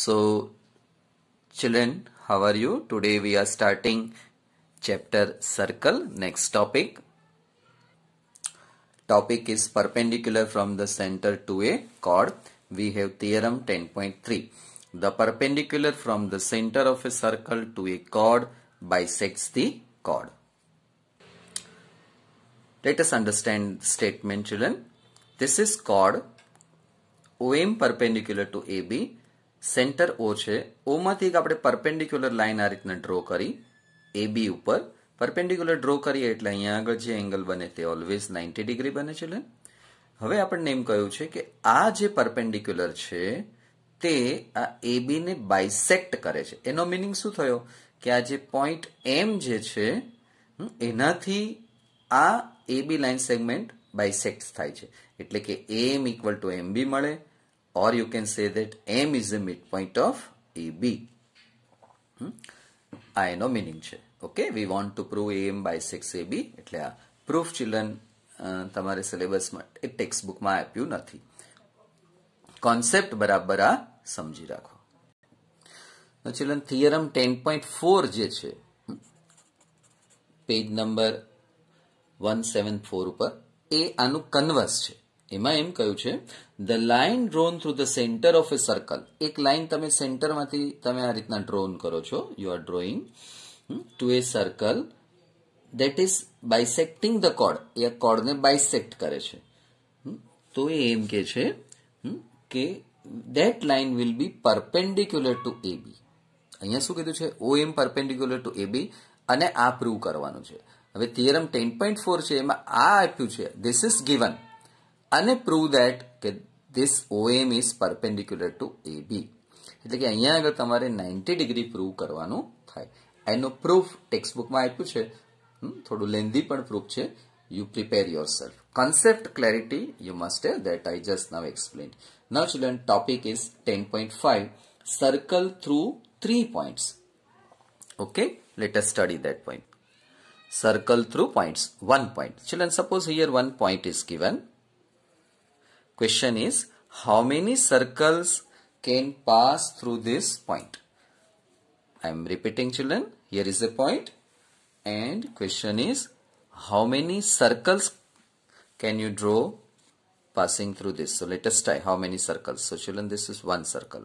So, children, how are you? Today we are starting chapter circle. Next topic. Topic is perpendicular from the center to a chord. We have theorem 10.3. The perpendicular from the center of a circle to a chord bisects the chord. Let us understand statement children. This is chord OM perpendicular to AB centre O છે ઓમાંથી એક આપણે perpendicular line આ રીતના draw કરી એ બી ઉપર perpendicular draw કરીએ એટલે અહીંયા આગળ જે એંગલ બને તે ઓલવેઝ નાઇન્ટી ડિગ્રી બને છે હવે આપણને એમ કહ્યું છે કે આ જે પરપેન્ડિક્યુલર છે તે આ એ બીને બાયસેક્ટ કરે છે એનો મિનિંગ શું થયો કે આ જે પોઈન્ટ એમ જે છે એનાથી આ A B line segment bisect થાય છે એટલે કે એમ ઇક્વલ ટુ એમ બી મળે or you can say that M is the midpoint of AB. Hmm? આ એનો મિનિંગ છે okay we want to prove M bisects એ એટલે આ પ્રૂફ ચિલ્ડ્રન તમારે સિલેબસમાં એ ટેક્સ્ટ બુકમાં આપ્યું નથી કોન્સેપ્ટ બરાબર આ સમજી રાખો children theorem ten point four જે છે page number one seven four ઉપર એ આનું કન્વર્સ છે એમાં એમ કહ્યું છે the line drawn through the centre of a circle એક લાઇન તમે સેન્ટરમાંથી તમે આ રીતના ડ્રોન કરો છો you are drawing to a circle that is bisecting the કોડ એ કોડને બાયસેક્ટ કરે છે તો એ એમ કે છે કે that line will be perpendicular to AB અહીંયા શું કીધું છે ઓ એમ પરપેન્ડિક્યુલર ટુ એબી અને આ પ્રૂવ કરવાનું છે હવે થિયરમ ટેન પોઈન્ટ ફોર છે એમાં આ આપ્યું છે ધીસ ઇઝ ગિવન અને પ્રૂવ દેટ કે this OM is perpendicular to A B એટલે કે અહીંયા આગળ તમારે નાઇન્ટી ડિગ્રી પ્રૂવ કરવાનું થાય એનું પ્રૂફ ટેક્સ્ટબુકમાં આપ્યું છે થોડું લેન્ધી પણ પ્રૂફ છે you prepare yourself. Concept clarity you must have that I just now explained. Now children topic is 10.5 circle through three points. Okay let us study that point. Circle through points one point. Children suppose here one point is given Question is how many circles can pass through this point? I am repeating children. Here is the point and question is how many circles can you draw passing through this. So let us try how many circles. So children this is one circle.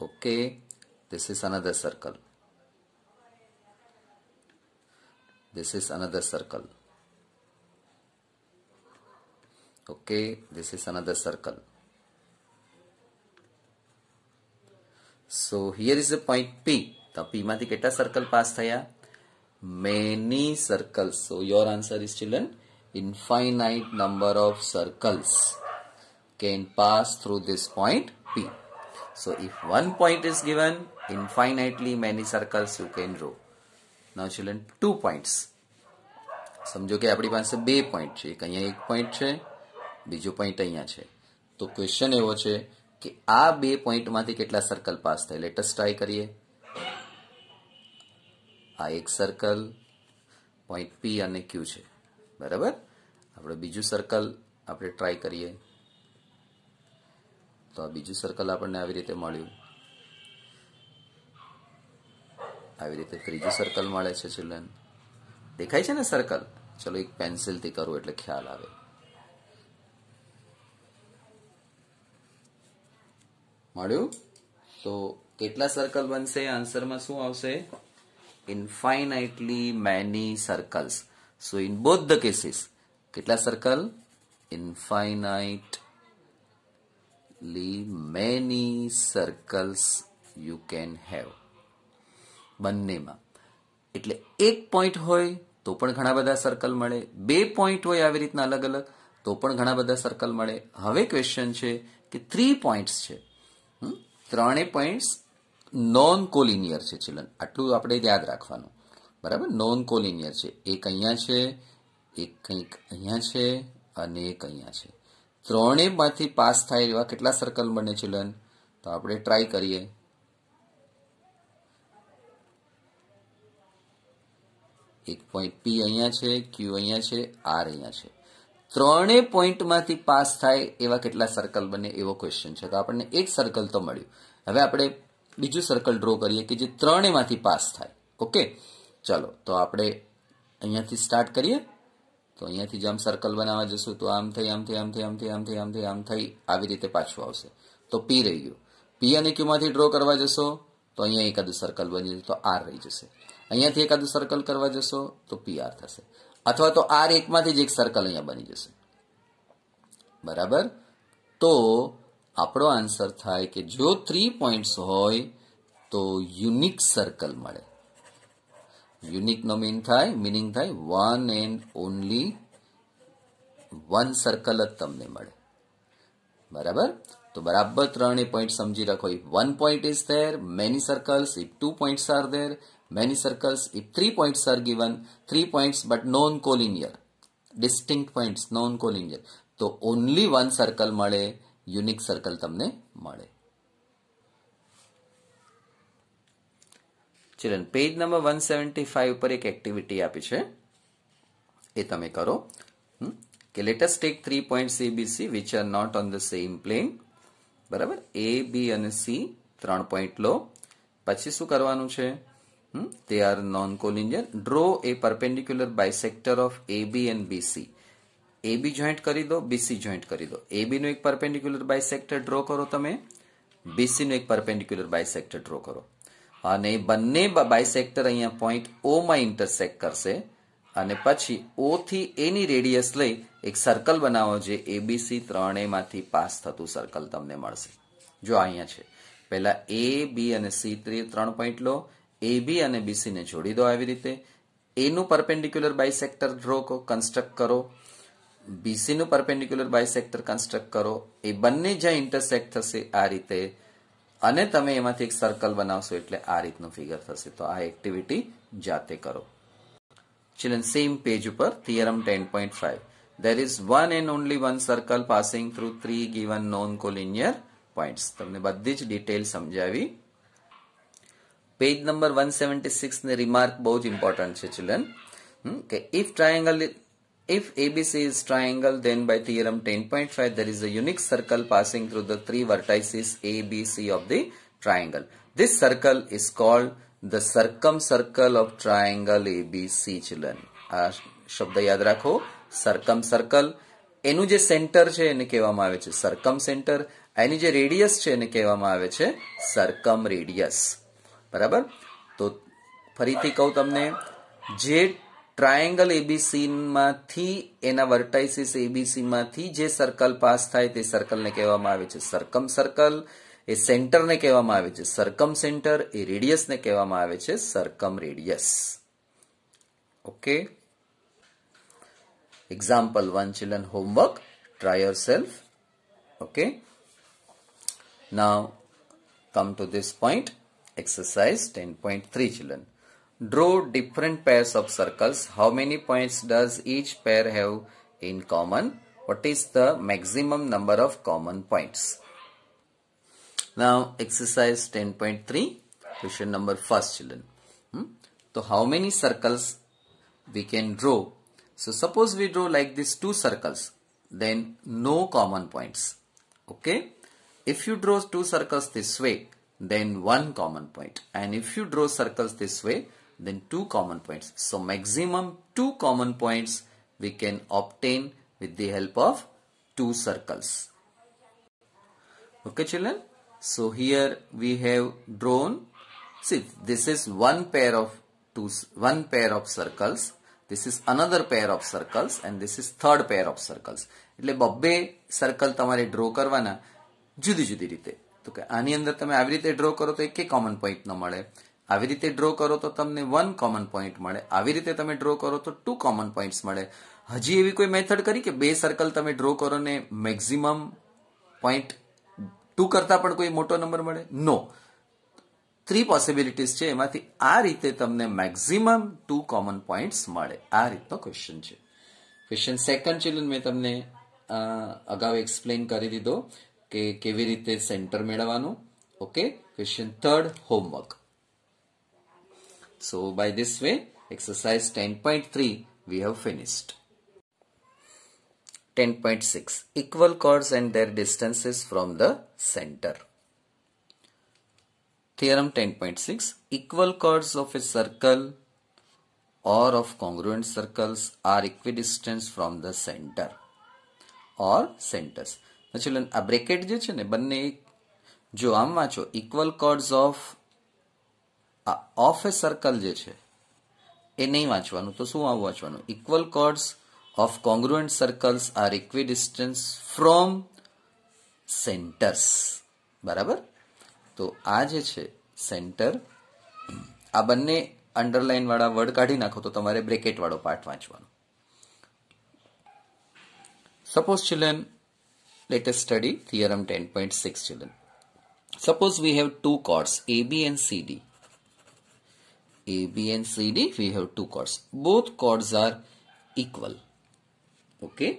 Okay, this is another circle. This is another circle. okay this is another circle so here is a point p the p માંથી keta circle pass thaya many circles so your answer is children infinite number of circles can pass through this point p so if one point is given infinitely many circles you can draw now children two points समझो कि આપણી પાસે બે point છે એક અહીંયા એક point છે બીજો પોઈન્ટ અહીંયા છે તો ક્વેશ્ચન એવો છે કે આ બે પોઈન્ટમાંથી કેટલા સર્કલ પાસ થાય લેટેસ્ટ ટ્રાય કરીએ આ એક સર્કલ પોઈન્ટ પી અને ક્યુ છે બરાબર આપણે બીજું સર્કલ આપણે ટ્રાય કરીએ તો આ બીજું સર્કલ આપણને આવી રીતે મળ્યું આવી રીતે ત્રીજું સર્કલ મળે છે ચિલ્ડ્રન દેખાય છે ને સર્કલ ચલો એક પેન્સિલથી કરું એટલે ખ્યાલ આવે મળ્યું તો કેટલા સર્કલ બનશે આન્સરમાં શું આવશે infinitely many circles so in both the cases કેટલા circle infinitely many circles you can have બંનેમાં એટલે એક પોઈન્ટ હોય તો પણ ઘણા બધા સર્કલ મળે બે પોઈન્ટ હોય આવી રીતના અલગ અલગ તો પણ ઘણા બધા સર્કલ મળે હવે ક્વેશ્ચન છે કે થ્રી પોઈન્ટ્સ છે ત્રણે પોઈન્ટ્સ નોન કોલિનિયર છે ચિલ્ડ્રન આટલું આપણે યાદ રાખવાનું બરાબર નોન કોલિનિયર છે એક અહીંયા છે એક કંઈક અહીંયા છે અને એક અહીંયા છે ત્રણેયમાંથી પાસ થાય એવા કેટલા સર્કલ બને ચિલ્ડ્રન તો આપણે ટ્રાય કરીએ એક પોઈન્ટ પી અહીંયા છે ક્યુ અહીંયા છે આર અહીંયા છે ત્રણેય પોઈન્ટમાંથી પાસ થાય એવા કેટલા સર્કલ બને એવો ક્વેશ્ચન છે તો આપણને એક સર્કલ તો મળ્યું હવે આપણે બીજું સર્કલ ડ્રો કરીએ કે જે ત્રણેયમાંથી પાસ થાય ઓકે ચાલો તો આપણે અહીંયાથી સ્ટાર્ટ કરીએ તો અહીંયાથી જ આમ સર્કલ બનાવવા જશું તો આમ થઈ આમ થઈ આમ થઈ આમ થઈ આમ થઈ આમ થઈ આમ થઈ આવી રીતે પાછું આવશે તો પી રહી ગયું પી અને ક્યુમાંથી ડ્રો કરવા જશો તો અહીંયા એકાદું સર્કલ બની જશે તો આર રહી જશે અહીંયાથી એકાદું સર્કલ કરવા જશો તો પી આર થશે અથવા તો આર એકમાંથી જ એક સર્કલ અહીંયા બની જશે બરાબર તો આપણો આન્સર થાય કે જો થ્રી પોઈન્ટ્સ હોય તો યુનિક સર્કલ મળે યુનિકનો મીન થાય મિનિંગ થાય one and only one circle જ તમને મળે બરાબર તો બરાબર ત્રણે પોઈન્ટ સમજી રાખો if one point is there many circles if two points are there many circles if three points are given three points but non collinear distinct points non collinear તો ઓનલી વન સર્કલ મળે unique circle તમને મળે children page number one seventy five ઉપર એક activity આપી છે એ તમે કરો કે let us take three point CBC which are not on the same plane બરાબર એ બી અને સી ત્રણ પોઈન્ટ લો પછી શું કરવાનું છે Hmm? They are non-collinear. Draw a perpendicular bisector of AB and BC. AB joint કરી દો BC જોઈન્ટ કરી દો AB નું એક પરપેન્ડિક્યુલર બાયસેક્ટર ડ્રો કરો તમે BC નું એક પરપેન્ડિક્યુલર બાયસેક્ટર ડ્રો કરો અને બંને બાયસેક્ટર અહીંયા પોઈન્ટ O માં ઇન્ટરસેક્ટ કરશે અને પછી O થી A ની રેડિયસ લઈ એક સર્કલ બનાવો જે ABC ત્રણેયમાંથી પાસ થતું સર્કલ તમને મળશે જો અહીંયા છે પહેલા A B અને C ત્રણ પોઈન્ટ લો એબી અને બીસીને જોડી દો આવી રીતે એનું પરપેન્ડિક્યુલર બાયસેક્ટર ડ્રો કન્સ્ટ્રક્ટ કરો બીસીનું પરપેન્ડિક્યુલર બાયસેક્ટર કન્સ્ટ્રક્ટ કરો એ બંને જ્યાં ઇન્ટરસેક્ટ થશે આ રીતે અને તમે એમાંથી એક સર્કલ બનાવશો એટલે આ રીતનું ફિગર થશે તો આ એક્ટિવિટી જાતે કરો ચિલન સેમ પેજ ઉપર theorem ten point five there is one and only one circle passing through three given non collinear points તમને બધી જ ડિટેલ સમજાવી પેજ નંબર વન સેવન્ટી સિક્સની રિમાર્ક બહુ જ ઇમ્પોર્ટન્ટ છે ચિલ્ડ્રન કે if triangle if ABC is triangle then by theorem ten point five there is a unique circle passing through the three vertices ABC of the triangle this circle is called the circumcircle of triangle ABC children આ શબ્દ યાદ રાખો સરકમ circle એનું જે centre છે એને કહેવામાં આવે છે સરકમ સેન્ટર એની જે રેડિયસ છે એને કહેવામાં આવે છે સરકમ રેડિયસ બરાબર તો ફરીથી કહું તમને જે ટ્રાયેંગલ એબીસીમાંથી એના વર્ટાઇસીસ એબીસીમાંથી જે સર્કલ પાસ થાય તે સર્કલને કહેવામાં આવે છે સરકમ સર્કલ એ સેન્ટરને કહેવામાં આવે છે સરકમ સેન્ટર એ રેડિયસને કહેવામાં આવે છે circumradius okay example 1 children homework try yourself okay now come to this point Exercise 10.3 children. Draw different pairs of circles. How many points does each pair have in common? What is the maximum number of common points? Now exercise 10.3 question number first children. Hmm? So how many circles we can draw? So suppose we draw like this two circles then no common points. Okay. If you draw two circles this way then one common point and if you draw circles this way then two common points so maximum two common points we can obtain with the help of two circles okay children so here we have drawn see this is one pair of two one pair of circles this is another pair of circles and this is third pair of circles એટલે બબ્બે circle તમારે draw કરવાના જુદી જુદી રીતે તો કે આની અંદર તમે આવી રીતે ડ્રો કરો તો એક કોમન પોઈન્ટ ન મળે આવી રીતે ડ્રો કરો તો તમને વન કોમન પોઈન્ટ મળે આવી રીતે તમે ડ્રો કરો તો ટુ કોમન પોઈન્ટ્સ મળે હજી એવી કોઈ મેથડ કરી કે બે સર્કલ તમે ડ્રો કરો ને મેક્ઝિમમ પોઈન્ટ ટુ કરતાં પણ કોઈ મોટો નંબર મળે નો થ્રી પોસિબિલિટીઝ છે એમાંથી આ રીતે તમને મેક્ઝિમમ ટુ કોમન પોઈન્ટ્સ મળે આ રીતનો ક્વેશ્ચન છે ક્વેશ્ચન સેકન્ડ ચિલ્ડ્રન મેં તમને અગાઉ એક્સપ્લેન કરી દીધો કે કેવી રીતે સેન્ટર મેળવવાનું okay question third homework so by this way exercise 10.3 we have finished. 10.6 equal chords and their distances from the center. Theorem 10.6 equal chords of a circle or of congruent circles are equidistant from the center or centers. પછી આ bracket જે છે ને બંને જો આમ વાંચો equal chords of આ ઓફ એ સર્કલ જે છે એ નહીં વાંચવાનું તો શું આવું વાંચવાનું equal chords of congruent circles are equidistant from centres બરાબર તો આ જે છે સેન્ટર આ બંને અંડરલાઇન વાળા વર્ડ કાઢી નાખો તો તમારે બ્રેકેટ વાળો પાર્ટ વાંચવાનો suppose children Let us study theorem 10.6 children. Suppose we have two chords AB and CD. AB and CD we have two chords. Both chords are equal. Okay.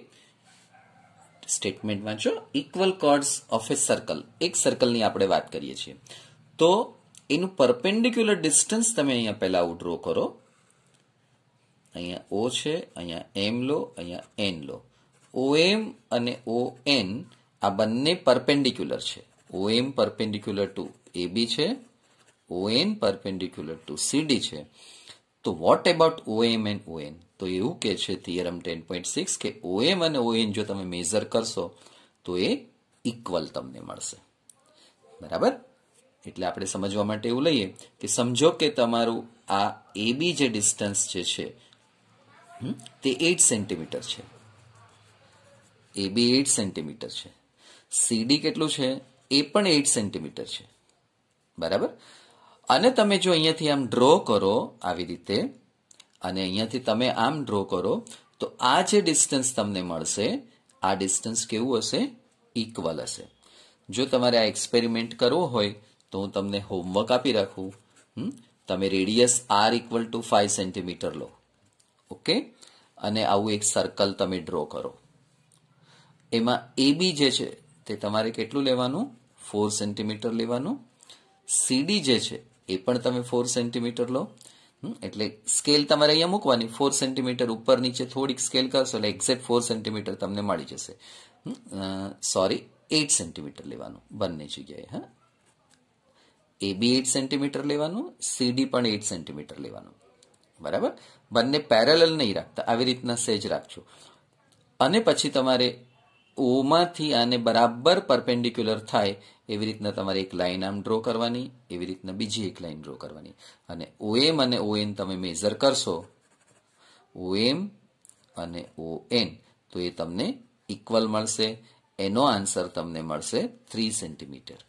Statement વાંચો equal chords of a circle એક સર્કલની આપણે વાત કરીએ છીએ તો એનું perpendicular distance તમે અહીંયા પહેલાં આવું ડ્રો કરો અહીંયા ઓ છે અહીંયા એમ લો અહીંયા એન લો ઓએમ અને ઓએન આ બંને પરપેન્ડિક્યુલર છે ઓએમ પરપેન્ડિક્યુલર ટુ એબી છે ઓએન પરપેન્ડિક્યુલર ટુ સીડી છે તો what about OM and ON તો એવું કે છે થિયરમ ટેન પોઈન્ટ સિક્સ કે ઓએમ અને ઓએન જો તમે મેઝર કરશો તો એ ઇક્વલ તમને મળશે બરાબર એટલે આપણે સમજવા માટે એવું લઈએ કે સમજો કે તમારું આ એબી જે ડિસ્ટન્સ જે છે તે એટ સેન્ટીમીટર છે એ બી એટ સેન્ટીમીટર છે સીડી કેટલું છે એ પણ એટ સેન્ટીમીટર છે બરાબર અને તમે જો અહીંયાથી આમ ડ્રો કરો આવી રીતે અને અહીંયાથી તમે આમ ડ્રો કરો તો આ જે ડિસ્ટન્સ તમને મળશે આ ડિસ્ટન્સ કેવું હશે ઇક્વલ હશે જો તમારે આ એક્સપેરિમેન્ટ કરવો હોય તો હું તમને હોમવર્ક આપી રાખું તમે radius r equal to five centimetre લો ઓકે અને આવું એક સર્કલ તમે ડ્રો કરો એમાં એબી જે છે તે તમારે કેટલું લેવાનું ફોર સેન્ટીમીટર લેવાનું સીડી જે છે એ પણ તમે ફોર સેન્ટીમીટર લો એટલે સ્કેલ તમારે અહીંયા મૂકવાની ફોર સેન્ટીમીટર ઉપર નીચે થોડીક સ્કેલ કરશો એટલે એક્ઝેક્ટ ફોર સેન્ટીમીટર તમને મળી જશે સોરી એટ સેન્ટીમીટર લેવાનું બંને જગ્યાએ હા એ બી એટ સેન્ટીમીટર લેવાનું સીડી પણ એટ સેન્ટીમીટર લેવાનું બરાબર બંને પેરેલલ નહીં રાખતા આવી રીતના સેજ રાખજો અને પછી તમારે ઓમાંથી આને બરાબર પરપેન્ડિક્યુલર થાય એવી રીતના તમારે એક લાઇન આમ ડ્રો કરવાની એવી રીતના બીજી એક લાઈન ડ્રો કરવાની અને ઓએમ અને ઓએન તમે મેઝર કરશો ઓએમ અને ઓએન તો એ તમને ઇક્વલ મળશે એનો આન્સર તમને મળશે three centimetre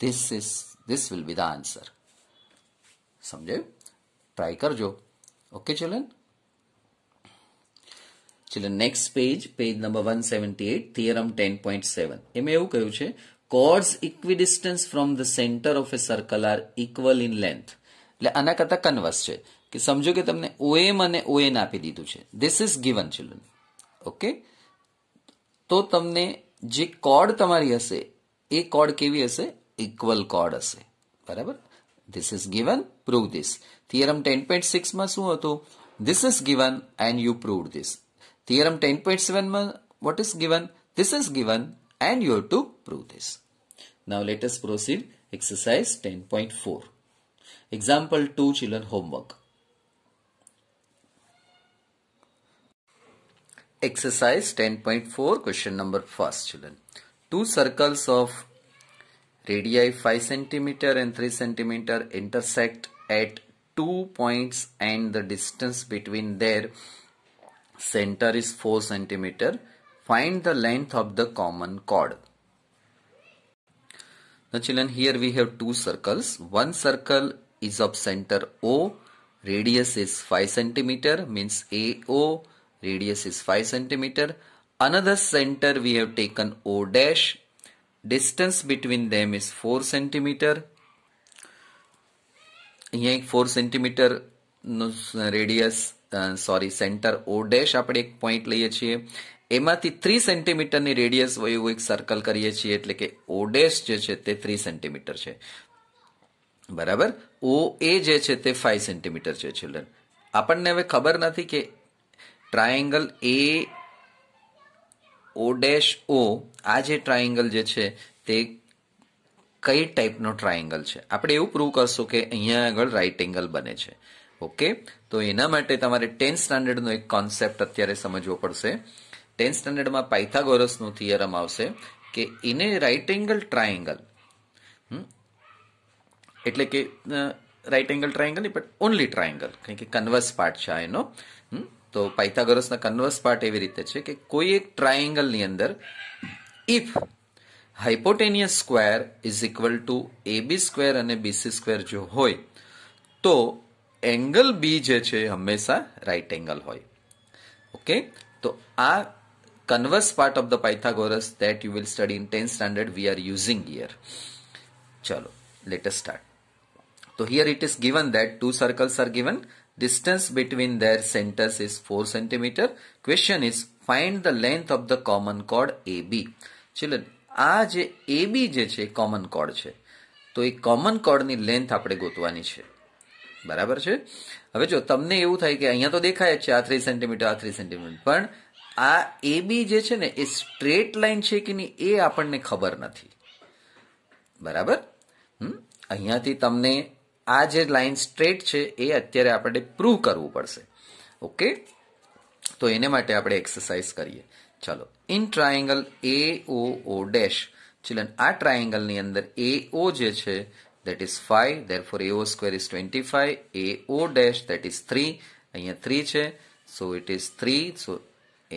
this is this will be the answer સમજાયું ટ્રાય કરજો ઓકે ચલન ચલો next page page number one seventy eight theorem ten point seven એમાં એવું કહ્યું છે chords equidistant from the centre of a circle are equal in length એટલે આના કરતાં કન્વર્સ છે કે સમજો કે તમને ઓએમ અને ઓએન આપી દીધું છે this is given children okay તો તમને જે કોડ તમારી હશે એ કોડ કેવી હશે ઇક્વલ કોડ હશે બરાબર this is given prove this theorem ten point સિક્સમાં શું હતું this is given and you prove this theorem 10.7 what is given? This is given and you have to prove this. Now let us proceed exercise 10.4. Example 2 children homework. Exercise 10.4 question number 1st children. Two circles of radii 5 cm and 3 cm intersect at two points and the distance between their center is 4 centimeter. Find the length of the common chord. Now children here we have two circles. One circle is of center O. Radius is 5 centimeter means AO. Radius is 5 centimeter. Another center we have taken O dash. Distance between them is 4 centimeter. Here एक four centimetre sorry centre O dash આપણે એક point લઈએ છીએ એમાંથી three સેન્ટીમીટરની radius વયું એક circle કરીએ છીએ એટલે કે ઓ ડેશ જે છે તે થ્રી સેન્ટીમીટર છે બરાબર ઓ એ જે છે તે ફાઈવ સેન્ટીમીટર છે છેલ્લે આપણને હવે ખબર નથી કે ટ્રાયેંગલ એ ઓ ડેશ ઓ આ જે ટ્રાયેંગલ જે છે તે કઈ ટાઈપનો ટ્રાયેંગલ છે આપણે એવું પ્રૂવ કરશું કે અહીંયા આગળ રાઈટ એંગલ બને છે ઓકે તો એના માટે તમારે ટેન્થ સ્ટાન્ડર્ડનો એક કોન્સેપ્ટ અત્યારે સમજવો પડશે ટેન્થ સ્ટાન્ડર્ડમાં પાયથાગોરસનું થિયરમ આવશે કે in a right angle triangle એટલે કે રાઇટ એંગલ ટ્રાયેંગલ નહીં બટ ઓનલી ટ્રાયંગલ કારણ કે કન્વર્સ પાર્ટ છે એનો તો પાયથાગોરસના કન્વર્સ પાર્ટ એવી રીતે છે કે કોઈ એક ટ્રાયેંગલની અંદર if hypotenuse square is equal to AB B square અને બીસી સ્ક્વેર જો હોય તો એંગલ બી જે છે હંમેશા રાઈટ એંગલ હોય ઓકે તો આ converse part of the Pythagoras that you will study in tenth standard we are using here ચલો લેટ સ્ટાર્ટ તો here it is given that two circles are given distance between their centers is 4 centimeter. Question is find the length of the common chord AB. Children આ જે AB જે છે common code છે તો એ common કોડની length આપણે ગોતવાની છે બરાબર છે હવે જો તમને એવું થાય કે અહીંયા તો દેખાય જ છે આ થ્રી સેન્ટીમીટર આ થ્રી સેન્ટીમીટર પણ આ એ બી જે છે ને એ સ્ટ્રેટ લાઇન છે કે નહીં એ આપણને ખબર નથી બરાબર અહીંયાથી તમને આ જે લાઈન સ્ટ્રેટ છે એ અત્યારે આપણે પ્રૂવ કરવું પડશે ઓકે તો એને માટે આપણે એક્સરસાઇઝ કરીએ ચાલો in triangle A O dash children આ ટ્રાયેંગલની અંદર એ ઓ જે છે that is 5 therefore AO square is 25 AO dash that is 3 અહીંયા 3 છે so it is 3 so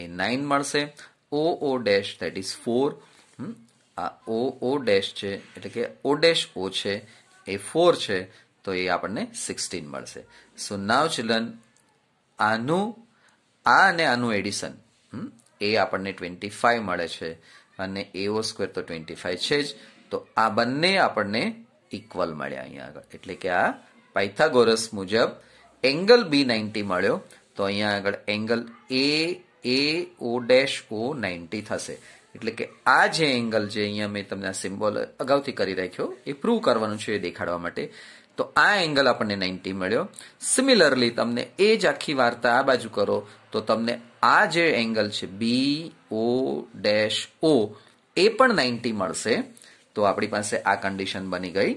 એ 9 મળશે OO dash that is 4 આ OO dash છે એટલે કે O dash O છે એ 4 છે તો એ આપણને 16 મળશે સો નાવ ચિલ્ડ્રન આનું આ અને આનું એડિશન એ આપણને ટ્વેન્ટી ફાઈવ મળે છે અને એઓ સ્ક્વેર તો ટ્વેન્ટી ફાઈવ છે જ તો આ બંને આપણને ઇક્વલ મળ્યા અહીંયા આગળ એટલે કે આ પાયથાગોરસ મુજબ એંગલ બી નાઇન્ટી મળ્યો તો અહીંયા આગળ એંગલ એ A O dash O ninety થશે એટલે કે આ જે એંગલ જે અહીંયા મેં તમને આ સિમ્બોલ અગાઉથી કરી રાખ્યો એ પ્રૂવ કરવાનું છે એ દેખાડવા માટે તો આ એંગલ આપણને નાઇન્ટી મળ્યો સિમિલરલી તમને એ જ આખી વાર્તા આ બાજુ કરો તો તમને આ જે એંગલ છે બી ઓ ડેશ ઓ એ પણ નાઇન્ટી મળશે તો આપણી પાસે આ કન્ડિશન બની ગઈ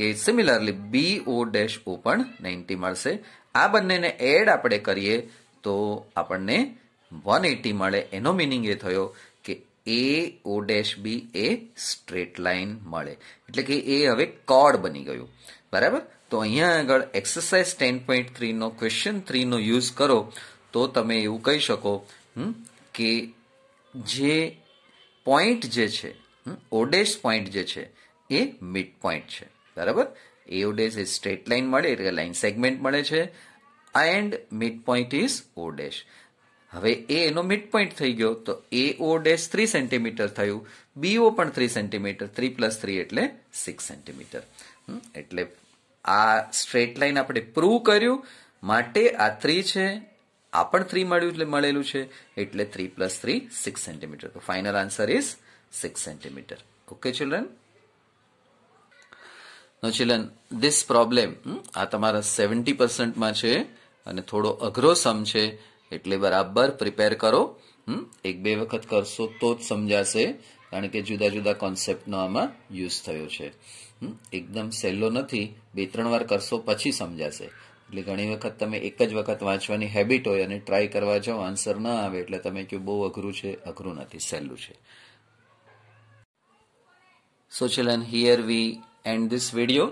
કે સિમિલરલી બી ઓ ડેશ ઓ પણ નાઇન્ટી મળશે આ બંનેને એડ આપણે કરીએ તો આપણને વન એટી મળે એનો મિનિંગ એ થયો કે એ ઓ ડેશ બી એ સ્ટ્રેટ લાઇન મળે એટલે કે એ હવે કોડ બની ગયું બરાબર તો અહીંયા આગળ એક્સરસાઇઝ ટેન પોઈન્ટ થ્રીનો ક્વેશ્ચન થ્રીનો યુઝ કરો તો તમે એવું કહી શકો કે જે પોઈન્ટ જે છે ઓડેસ પોઈન્ટ જે છે એ મિડ પોઈન્ટ છે બરાબર એ ઓડેસ એ સ્ટ્રેટ લાઇન મળે એટલે લાઇન સેગમેન્ટ મળે છે and midpoint is O dash હવે એ એનો મિડ પોઈન્ટ થઈ ગયો તો A O dash three centimetre થયું બીઓ પણ three centimetre three plus three એટલે સિક્સ સેન્ટીમીટર એટલે આ સ્ટ્રેટ લાઇન આપણે પ્રૂવ કર્યું માટે આ થ્રી છે આ પણ થ્રી મળ્યું એટલે મળેલું છે એટલે three plus three six centimetre તો final answer is 6 centimeter. Okay, children? Now, children, this problem hmm, આ તમારા સેવન્ટી પર્સન્ટમાં છે અને થોડો અઘરો સમ છે એટલે બરાબર પ્રિપેર કરો એક બે વખત કરશો તો જ સમજાશે કારણ કે જુદા જુદા કોન્સેપ્ટનો આમાં યુઝ થયો છે એકદમ સહેલો નથી બે ત્રણ વાર કરશો પછી સમજાશે એટલે ઘણી વખત તમે એક જ વખત વાંચવાની હેબિટ હોય અને ટ્રાય કરવા જાઓ આન્સર ના આવે એટલે તમે કહ્યું બહુ અઘરું છે અઘરું નથી સહેલું છે so children here we end this video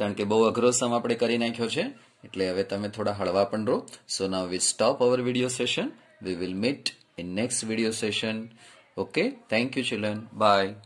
કારણ કે બહુ અઘરો સમ આપણે કરી નાખ્યો છે એટલે હવે તમે થોડા હળવા પણ રહો so now we stop our video session we will meet in next video session okay thank you children by